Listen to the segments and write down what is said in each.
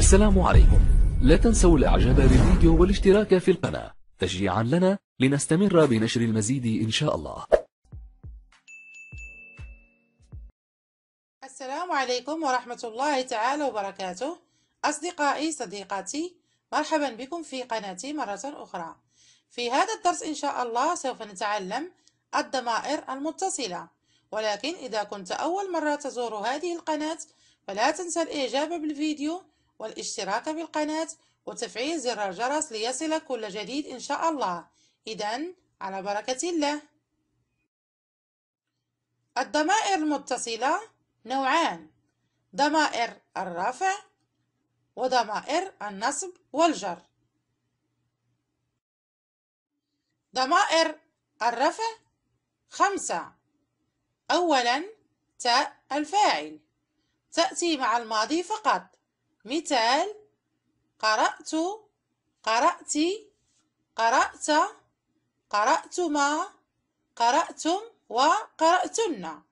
السلام عليكم لا تنسوا الاعجاب بالفيديو والاشتراك في القناة تشجيعا لنا لنستمر بنشر المزيد إن شاء الله السلام عليكم ورحمة الله تعالى وبركاته أصدقائي صديقاتي مرحبا بكم في قناتي مرة أخرى في هذا الدرس إن شاء الله سوف نتعلم الضمائر المتصلة ولكن إذا كنت أول مرة تزور هذه القناة فلا تنسى الإعجاب بالفيديو والاشتراك بالقناة وتفعيل زر الجرس ليصل كل جديد إن شاء الله إذا على بركة الله الضمائر المتصلة نوعان ضمائر الرفع وضمائر النصب والجر ضمائر الرفع خمسة أولا تاء الفاعل تأتي مع الماضي فقط مثال قرأت قرأت قرأت قرأتما قرأتم وقرأتن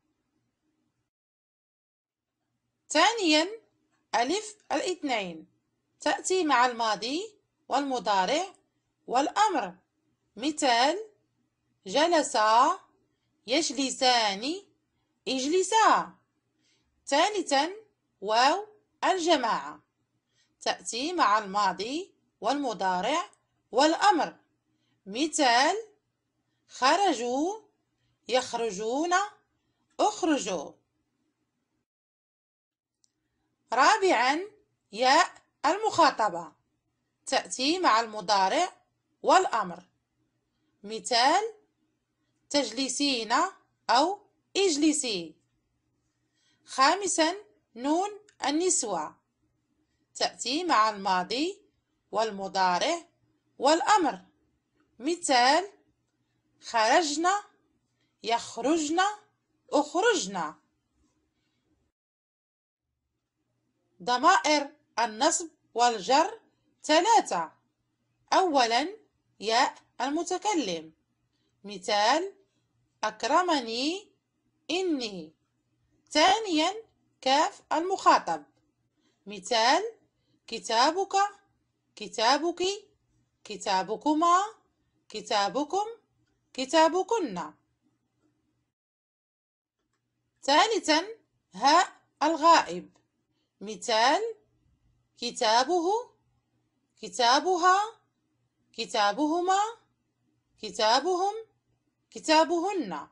ثانيا ألف الاثنين تأتي مع الماضي والمضارع والأمر مثال جلسا يجلسان اجلسا ثالثا واو الجماعة تأتي مع الماضي والمضارع والأمر مثال خرجوا يخرجون اخرجوا رابعا ياء المخاطبة تأتي مع المضارع والأمر مثال تجلسين أو اجلسي خامسا نون النسوة تأتي مع الماضي والمضارع والأمر مثال خرجنا يخرجنا أخرجنا ضمائر النصب والجر ثلاثة أولا ياء المتكلم مثال أكرمني إني ثانيا كاف المخاطب مثال كتابك كتابك كتابكما كتابكم كتابكن ثالثا هاء الغائب مثال كتابه كتابها كتابهما كتابهم كتابهن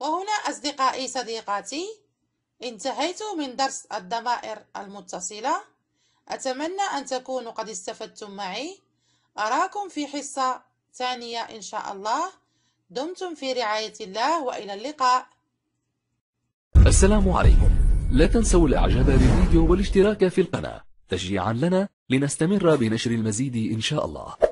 وهنا أصدقائي صديقاتي انتهيت من درس الضمائر المتصلة أتمنى أن تكونوا قد استفدتم معي أراكم في حصة ثانية إن شاء الله دمتم في رعاية الله وإلى اللقاء السلام عليكم لا تنسوا الإعجاب بالفيديو والاشتراك في القناة تشجيعا لنا لنستمر بنشر المزيد إن شاء الله